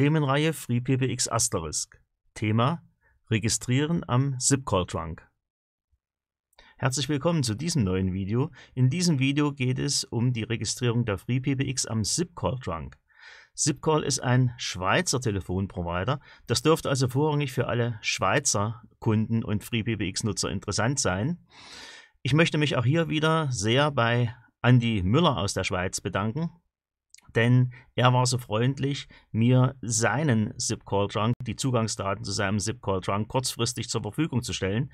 Themenreihe FreePBX Asterisk. Thema Registrieren am ZipCall-Trunk. Herzlich willkommen zu diesem neuen Video. In diesem Video geht es um die Registrierung der FreePBX am ZipCall-Trunk. ZipCall ist ein Schweizer Telefonprovider. Das dürfte also vorrangig für alle Schweizer Kunden und FreeBBX-Nutzer interessant sein. Ich möchte mich auch hier wieder sehr bei Andy Müller aus der Schweiz bedanken denn er war so freundlich, mir seinen ZipCall-Trunk, die Zugangsdaten zu seinem ZipCall-Trunk kurzfristig zur Verfügung zu stellen,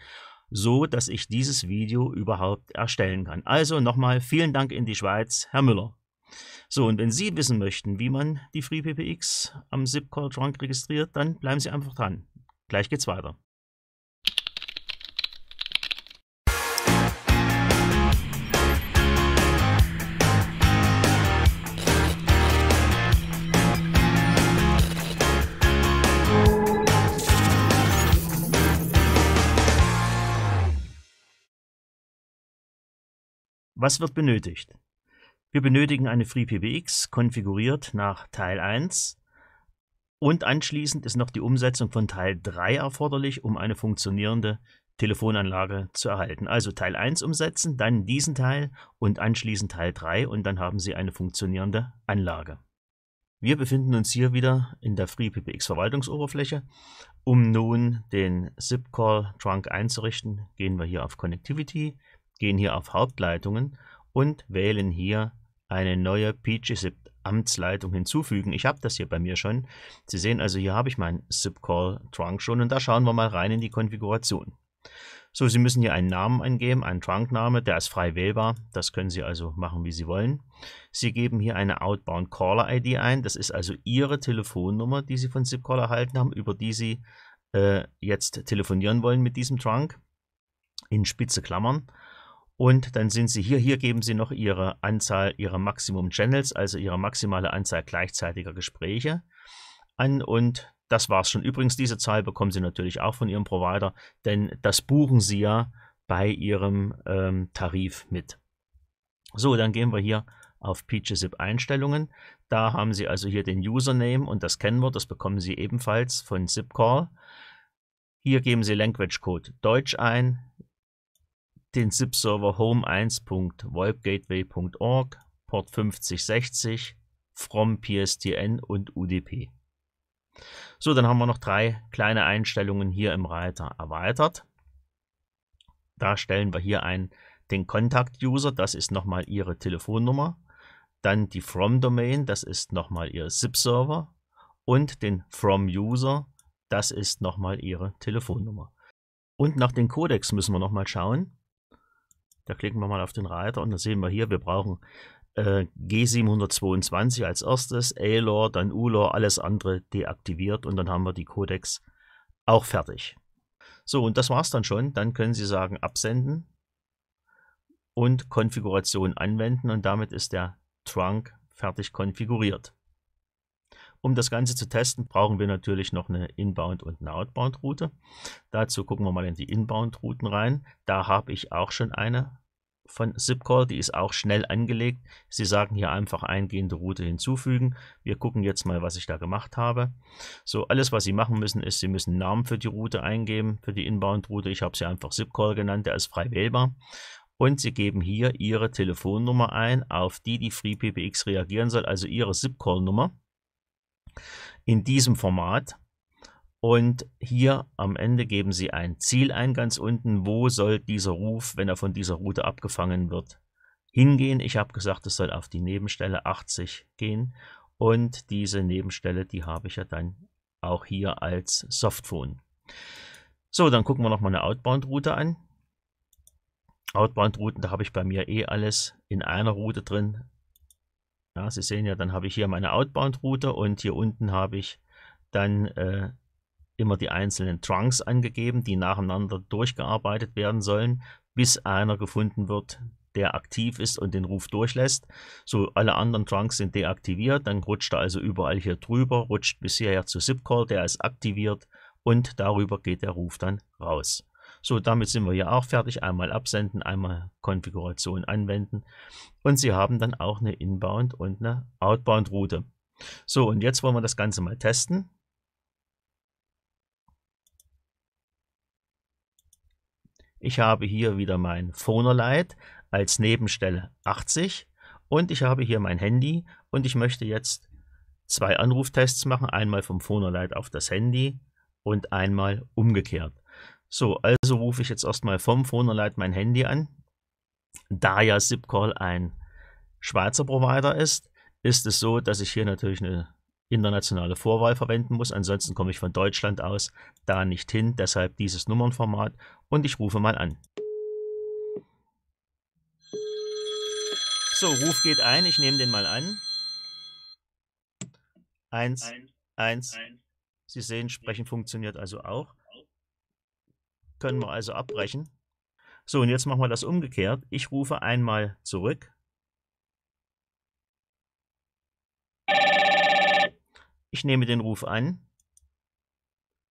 so dass ich dieses Video überhaupt erstellen kann. Also nochmal vielen Dank in die Schweiz, Herr Müller. So, und wenn Sie wissen möchten, wie man die FreePPX am ZipCall-Trunk registriert, dann bleiben Sie einfach dran. Gleich geht's weiter. Was wird benötigt? Wir benötigen eine FreePBX, konfiguriert nach Teil 1. Und anschließend ist noch die Umsetzung von Teil 3 erforderlich, um eine funktionierende Telefonanlage zu erhalten. Also Teil 1 umsetzen, dann diesen Teil und anschließend Teil 3 und dann haben Sie eine funktionierende Anlage. Wir befinden uns hier wieder in der FreePBX Verwaltungsoberfläche. Um nun den zipcall trunk einzurichten, gehen wir hier auf Connectivity, gehen hier auf Hauptleitungen und wählen hier eine neue PGZIP Amtsleitung hinzufügen. Ich habe das hier bei mir schon. Sie sehen also, hier habe ich meinen SIP-Call-Trunk schon und da schauen wir mal rein in die Konfiguration. So, Sie müssen hier einen Namen eingeben, einen Trunkname, der ist frei wählbar. Das können Sie also machen, wie Sie wollen. Sie geben hier eine Outbound Caller ID ein. Das ist also Ihre Telefonnummer, die Sie von SIPCall erhalten haben, über die Sie äh, jetzt telefonieren wollen mit diesem Trunk. In spitze Klammern. Und dann sind Sie hier, hier geben Sie noch Ihre Anzahl, Ihre Maximum Channels, also Ihre maximale Anzahl gleichzeitiger Gespräche an und das war es schon. Übrigens, diese Zahl bekommen Sie natürlich auch von Ihrem Provider, denn das buchen Sie ja bei Ihrem ähm, Tarif mit. So, dann gehen wir hier auf PeachesIP Einstellungen. Da haben Sie also hier den Username und das Kennwort, das bekommen Sie ebenfalls von ZipCall. Hier geben Sie Language Code Deutsch ein, den SIP-Server home1.volpgateway.org, Port 5060, from PSTN und UDP. So, dann haben wir noch drei kleine Einstellungen hier im Reiter erweitert. Da stellen wir hier ein den Kontakt-User, das ist nochmal Ihre Telefonnummer. Dann die From-Domain, das ist nochmal Ihr SIP-Server. Und den From-User, das ist nochmal Ihre Telefonnummer. Und nach den Codex müssen wir nochmal schauen. Da klicken wir mal auf den Reiter und dann sehen wir hier, wir brauchen äh, G722 als erstes, ALOR, dann ULOR, alles andere deaktiviert und dann haben wir die Codex auch fertig. So, und das war's dann schon. Dann können Sie sagen absenden und Konfiguration anwenden und damit ist der Trunk fertig konfiguriert. Um das Ganze zu testen, brauchen wir natürlich noch eine Inbound- und eine Outbound-Route. Dazu gucken wir mal in die Inbound-Routen rein. Da habe ich auch schon eine von ZipCall, die ist auch schnell angelegt. Sie sagen hier einfach eingehende Route hinzufügen. Wir gucken jetzt mal, was ich da gemacht habe. So, alles, was Sie machen müssen, ist, Sie müssen einen Namen für die Route eingeben, für die Inbound-Route. Ich habe sie einfach ZipCall genannt, der ist frei wählbar. Und Sie geben hier Ihre Telefonnummer ein, auf die die FreePBX reagieren soll, also Ihre ZipCall-Nummer in diesem Format. Und hier am Ende geben Sie ein Ziel ein, ganz unten. Wo soll dieser Ruf, wenn er von dieser Route abgefangen wird, hingehen? Ich habe gesagt, es soll auf die Nebenstelle 80 gehen. Und diese Nebenstelle, die habe ich ja dann auch hier als Softphone. So, dann gucken wir nochmal eine Outbound-Route an. Outbound-Routen, da habe ich bei mir eh alles in einer Route drin. Ja, Sie sehen ja, dann habe ich hier meine Outbound-Route und hier unten habe ich dann äh, immer die einzelnen Trunks angegeben, die nacheinander durchgearbeitet werden sollen, bis einer gefunden wird, der aktiv ist und den Ruf durchlässt. So, alle anderen Trunks sind deaktiviert, dann rutscht er also überall hier drüber, rutscht bisher hierher zu Zipcall, der ist aktiviert und darüber geht der Ruf dann raus. So, damit sind wir hier auch fertig. Einmal absenden, einmal Konfiguration anwenden. Und Sie haben dann auch eine Inbound- und eine Outbound-Route. So, und jetzt wollen wir das Ganze mal testen. Ich habe hier wieder mein Phonerlight als Nebenstelle 80 und ich habe hier mein Handy und ich möchte jetzt zwei Anruftests machen, einmal vom Phonerlight auf das Handy und einmal umgekehrt. So, also rufe ich jetzt erstmal vom Phonerleit mein Handy an. Da ja Zipcall ein Schweizer Provider ist, ist es so, dass ich hier natürlich eine internationale Vorwahl verwenden muss. Ansonsten komme ich von Deutschland aus da nicht hin. Deshalb dieses Nummernformat und ich rufe mal an. So, Ruf geht ein. Ich nehme den mal an. Eins, eins. eins. Sie sehen, Sprechen funktioniert also auch können wir also abbrechen. So, und jetzt machen wir das umgekehrt. Ich rufe einmal zurück. Ich nehme den Ruf an.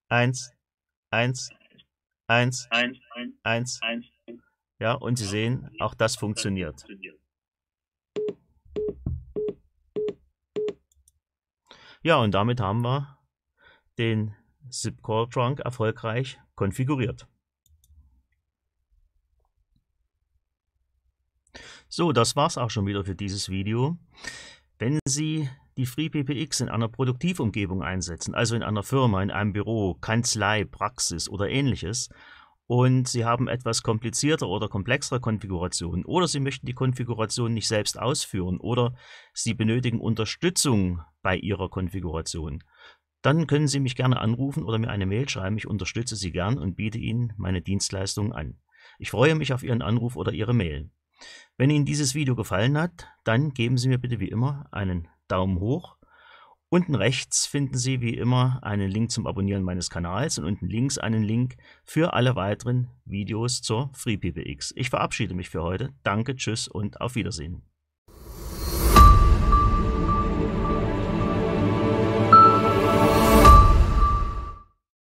Eins, eins, eins, eins. Ja, und Sie sehen, auch das funktioniert. Ja, und damit haben wir den Zip Call Trunk erfolgreich konfiguriert. So, das war's auch schon wieder für dieses Video. Wenn Sie die FreePPX in einer Produktivumgebung einsetzen, also in einer Firma, in einem Büro, Kanzlei, Praxis oder ähnliches, und Sie haben etwas komplizierter oder komplexere Konfigurationen oder Sie möchten die Konfiguration nicht selbst ausführen oder Sie benötigen Unterstützung bei Ihrer Konfiguration, dann können Sie mich gerne anrufen oder mir eine Mail schreiben. Ich unterstütze Sie gern und biete Ihnen meine Dienstleistungen an. Ich freue mich auf Ihren Anruf oder Ihre Mail. Wenn Ihnen dieses Video gefallen hat, dann geben Sie mir bitte wie immer einen Daumen hoch. Unten rechts finden Sie wie immer einen Link zum Abonnieren meines Kanals und unten links einen Link für alle weiteren Videos zur FreePBX. Ich verabschiede mich für heute. Danke, tschüss und auf Wiedersehen.